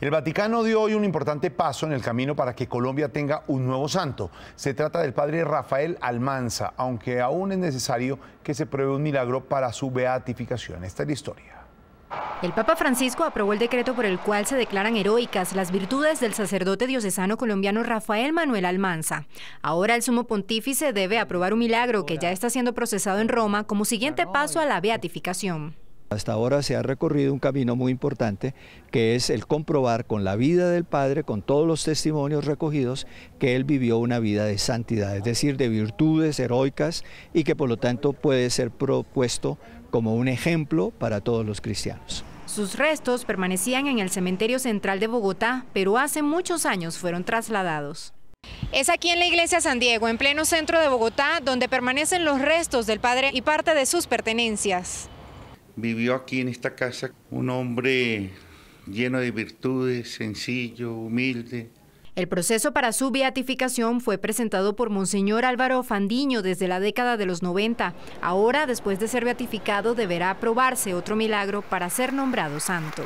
El Vaticano dio hoy un importante paso en el camino para que Colombia tenga un nuevo santo. Se trata del padre Rafael Almanza, aunque aún es necesario que se pruebe un milagro para su beatificación. Esta es la historia. El Papa Francisco aprobó el decreto por el cual se declaran heroicas las virtudes del sacerdote diocesano colombiano Rafael Manuel Almanza. Ahora el sumo pontífice debe aprobar un milagro que ya está siendo procesado en Roma como siguiente ah, paso a la beatificación. Hasta ahora se ha recorrido un camino muy importante que es el comprobar con la vida del Padre, con todos los testimonios recogidos, que Él vivió una vida de santidad, es decir, de virtudes heroicas y que por lo tanto puede ser propuesto como un ejemplo para todos los cristianos. Sus restos permanecían en el Cementerio Central de Bogotá, pero hace muchos años fueron trasladados. Es aquí en la iglesia San Diego, en pleno centro de Bogotá, donde permanecen los restos del padre y parte de sus pertenencias vivió aquí en esta casa un hombre lleno de virtudes, sencillo, humilde. El proceso para su beatificación fue presentado por Monseñor Álvaro Fandiño desde la década de los 90. Ahora, después de ser beatificado, deberá aprobarse otro milagro para ser nombrado santo.